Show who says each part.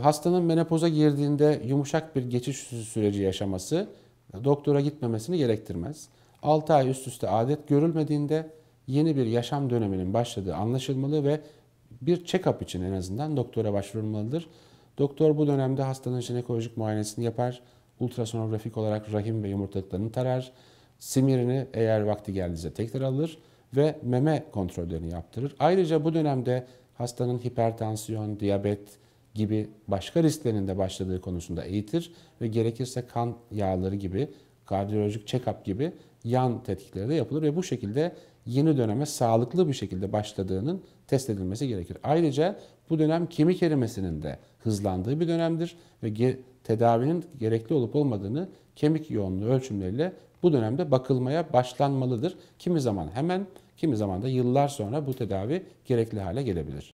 Speaker 1: Hastanın menopoza girdiğinde yumuşak bir geçiş süreci yaşaması doktora gitmemesini gerektirmez. 6 ay üst üste adet görülmediğinde yeni bir yaşam döneminin başladığı anlaşılmalı ve bir check-up için en azından doktora başvurulmalıdır. Doktor bu dönemde hastanın jinekolojik muayenesini yapar, ultrasonografik olarak rahim ve yumurtalıklarını tarar, simirini eğer vakti geldiğinde tekrar alır ve meme kontrollerini yaptırır. Ayrıca bu dönemde hastanın hipertansiyon, diyabet, gibi başka risklerin de başladığı konusunda eğitir ve gerekirse kan yağları gibi, kardiyolojik check-up gibi yan tetkikleri de yapılır ve bu şekilde yeni döneme sağlıklı bir şekilde başladığının test edilmesi gerekir. Ayrıca bu dönem kemik erimesinin de hızlandığı bir dönemdir ve ge tedavinin gerekli olup olmadığını kemik yoğunluğu ölçümleriyle bu dönemde bakılmaya başlanmalıdır. Kimi zaman hemen, kimi zaman da yıllar sonra bu tedavi gerekli hale gelebilir.